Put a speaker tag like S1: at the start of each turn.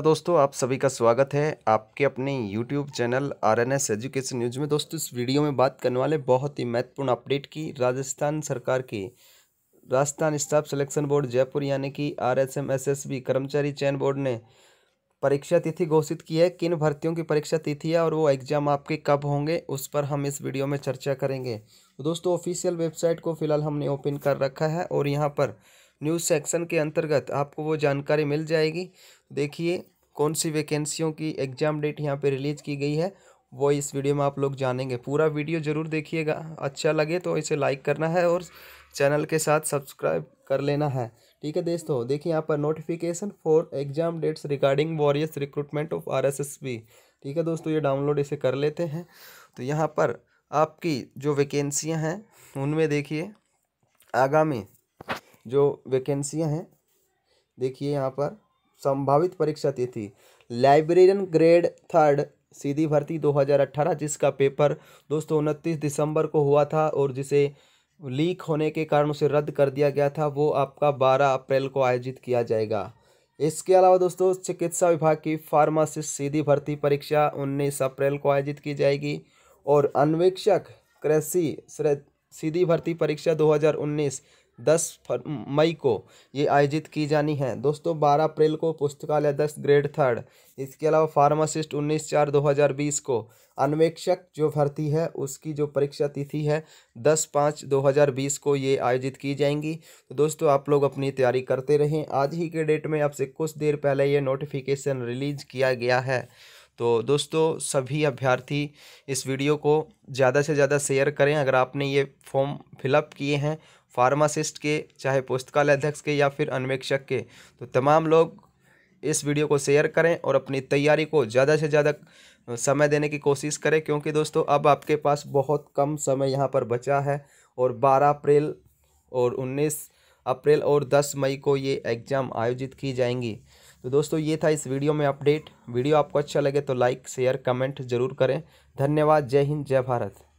S1: तो दोस्तों आप सभी का स्वागत है आपके अपने YouTube channel R N S education news में दोस्तों इस वीडियो में बात करने वाले बहुत ही महत्वपूर्ण अपडेट की राजस्थान सरकार की Rajasthan staff selection board Jaipur यानी कि R S M S S B कर्मचारी चयन बोर्ड ने परीक्षा तिथि घोषित की है किन भर्तियों की परीक्षा तिथि है और वो एग्ज़ाम आपके कब होंगे उस पर हम इस वीडियो में चर्चा करेंगे तो दोस्तों ऑफिशियल वेबसाइट को फ़िलहाल हमने ओपन कर रखा है और यहाँ पर न्यूज़ सेक्शन के अंतर्गत आपको वो जानकारी मिल जाएगी देखिए कौन सी वैकेंसियों की एग्ज़ाम डेट यहाँ पे रिलीज़ की गई है वो इस वीडियो में आप लोग जानेंगे पूरा वीडियो ज़रूर देखिएगा अच्छा लगे तो इसे लाइक करना है और चैनल के साथ सब्सक्राइब कर लेना है ठीक है दोस्तों देखिए यहाँ पर notification for exam dates regarding various recruitment of R ठीक है दोस्तों ये डाउनलोड इसे कर लेते हैं तो यहाँ पर आपकी जो वैकेंसियाँ हैं उनमें देखिए आगामी जो वैकेंसियाँ हैं देखिए यहाँ पर संभावित परीक्षा तिथि लाइब्रेरियन ग्रेड थर्ड सीधी भर्ती 2018 जिसका पेपर दोस्तों उनतीस दिसंबर को हुआ था और जिसे लीक होने के कारण उसे रद्द कर दिया गया था वो आपका 12 अप्रैल को आयोजित किया जाएगा इसके अलावा दोस्तों चिकित्सा विभाग की फार्मासिस्ट सीधी भर्ती परीक्षा 19 अप्रैल को आयोजित की जाएगी और अन्वेक्षक कृषि सीधी भर्ती परीक्षा 2019 दस मई को ये आयोजित की जानी है दोस्तों बारह अप्रैल को पुस्तकालय दस ग्रेड थर्ड इसके अलावा फार्मासिस्ट उन्नीस चार दो हज़ार बीस को अन्वेक्षक जो भर्ती है उसकी जो परीक्षा तिथि है दस पाँच दो हज़ार बीस को ये आयोजित की जाएंगी तो दोस्तों आप लोग अपनी तैयारी करते रहें आज ही के डेट में आपसे कुछ देर पहले ये नोटिफिकेशन रिलीज किया गया है तो दोस्तों सभी अभ्यर्थी इस वीडियो को ज़्यादा से ज़्यादा शेयर करें अगर आपने ये फॉर्म फिलअप किए हैं फार्मासिस्ट के चाहे पुस्तकालय अध्यक्ष के या फिर अन्वेक्षक के तो तमाम लोग इस वीडियो को शेयर करें और अपनी तैयारी को ज़्यादा से ज़्यादा समय देने की कोशिश करें क्योंकि दोस्तों अब आपके पास बहुत कम समय यहाँ पर बचा है और 12 अप्रैल और 19 अप्रैल और 10 मई को ये एग्ज़ाम आयोजित की जाएंगी तो दोस्तों ये था इस वीडियो में अपडेट वीडियो आपको अच्छा लगे तो लाइक शेयर कमेंट जरूर करें धन्यवाद जय हिंद जय भारत